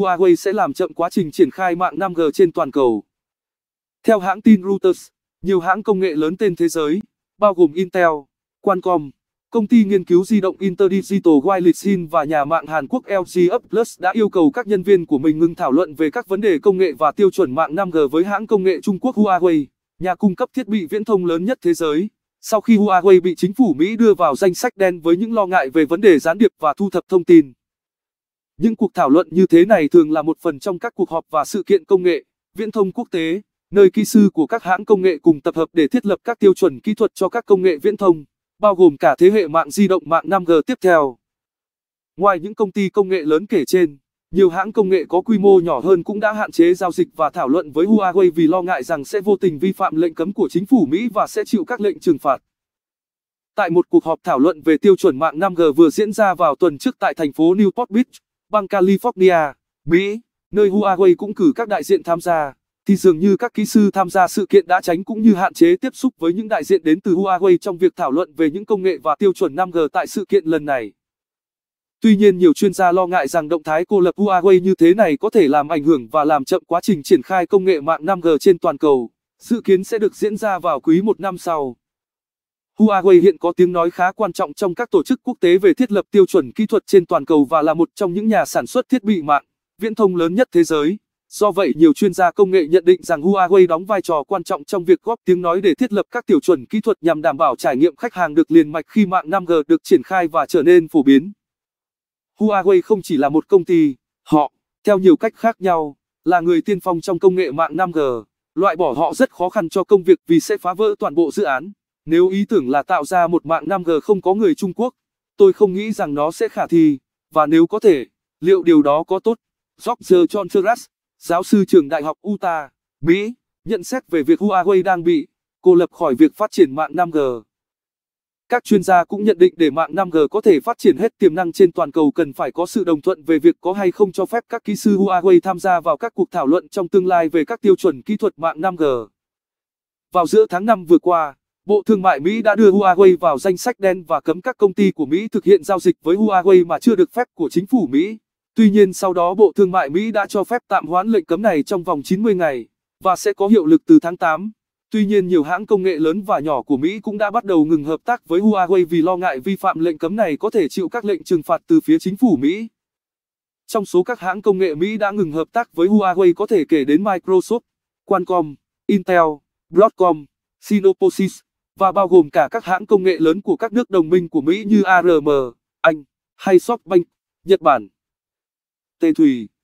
Huawei sẽ làm chậm quá trình triển khai mạng 5G trên toàn cầu. Theo hãng tin Reuters, nhiều hãng công nghệ lớn tên thế giới, bao gồm Intel, Qualcomm, công ty nghiên cứu di động InterDigital Wiley và nhà mạng Hàn Quốc LG Uplus đã yêu cầu các nhân viên của mình ngừng thảo luận về các vấn đề công nghệ và tiêu chuẩn mạng 5G với hãng công nghệ Trung Quốc Huawei, nhà cung cấp thiết bị viễn thông lớn nhất thế giới, sau khi Huawei bị chính phủ Mỹ đưa vào danh sách đen với những lo ngại về vấn đề gián điệp và thu thập thông tin. Những cuộc thảo luận như thế này thường là một phần trong các cuộc họp và sự kiện công nghệ, viễn thông quốc tế, nơi kỹ sư của các hãng công nghệ cùng tập hợp để thiết lập các tiêu chuẩn kỹ thuật cho các công nghệ viễn thông, bao gồm cả thế hệ mạng di động mạng 5G tiếp theo. Ngoài những công ty công nghệ lớn kể trên, nhiều hãng công nghệ có quy mô nhỏ hơn cũng đã hạn chế giao dịch và thảo luận với Huawei vì lo ngại rằng sẽ vô tình vi phạm lệnh cấm của chính phủ Mỹ và sẽ chịu các lệnh trừng phạt. Tại một cuộc họp thảo luận về tiêu chuẩn mạng 5G vừa diễn ra vào tuần trước tại thành phố Newport Beach, bang California, Mỹ, nơi Huawei cũng cử các đại diện tham gia, thì dường như các kỹ sư tham gia sự kiện đã tránh cũng như hạn chế tiếp xúc với những đại diện đến từ Huawei trong việc thảo luận về những công nghệ và tiêu chuẩn 5G tại sự kiện lần này. Tuy nhiên nhiều chuyên gia lo ngại rằng động thái cô lập Huawei như thế này có thể làm ảnh hưởng và làm chậm quá trình triển khai công nghệ mạng 5G trên toàn cầu, dự kiến sẽ được diễn ra vào quý một năm sau. Huawei hiện có tiếng nói khá quan trọng trong các tổ chức quốc tế về thiết lập tiêu chuẩn kỹ thuật trên toàn cầu và là một trong những nhà sản xuất thiết bị mạng, viễn thông lớn nhất thế giới. Do vậy, nhiều chuyên gia công nghệ nhận định rằng Huawei đóng vai trò quan trọng trong việc góp tiếng nói để thiết lập các tiêu chuẩn kỹ thuật nhằm đảm bảo trải nghiệm khách hàng được liền mạch khi mạng 5G được triển khai và trở nên phổ biến. Huawei không chỉ là một công ty, họ, theo nhiều cách khác nhau, là người tiên phong trong công nghệ mạng 5G. Loại bỏ họ rất khó khăn cho công việc vì sẽ phá vỡ toàn bộ dự án. Nếu ý tưởng là tạo ra một mạng 5G không có người Trung Quốc, tôi không nghĩ rằng nó sẽ khả thi, và nếu có thể, liệu điều đó có tốt? George Contreras, giáo sư trường Đại học Utah, Mỹ, nhận xét về việc Huawei đang bị cô lập khỏi việc phát triển mạng 5G. Các chuyên gia cũng nhận định để mạng 5G có thể phát triển hết tiềm năng trên toàn cầu cần phải có sự đồng thuận về việc có hay không cho phép các kỹ sư Huawei tham gia vào các cuộc thảo luận trong tương lai về các tiêu chuẩn kỹ thuật mạng 5G. Vào giữa tháng 5 vừa qua, Bộ Thương mại Mỹ đã đưa Huawei vào danh sách đen và cấm các công ty của Mỹ thực hiện giao dịch với Huawei mà chưa được phép của chính phủ Mỹ. Tuy nhiên sau đó Bộ Thương mại Mỹ đã cho phép tạm hoãn lệnh cấm này trong vòng 90 ngày và sẽ có hiệu lực từ tháng 8. Tuy nhiên nhiều hãng công nghệ lớn và nhỏ của Mỹ cũng đã bắt đầu ngừng hợp tác với Huawei vì lo ngại vi phạm lệnh cấm này có thể chịu các lệnh trừng phạt từ phía chính phủ Mỹ. Trong số các hãng công nghệ Mỹ đã ngừng hợp tác với Huawei có thể kể đến Microsoft, Qualcomm, Intel, Broadcom, Synopsys, và bao gồm cả các hãng công nghệ lớn của các nước đồng minh của Mỹ như ARM, Anh hay SoftBank, Nhật Bản. Tê Thủy.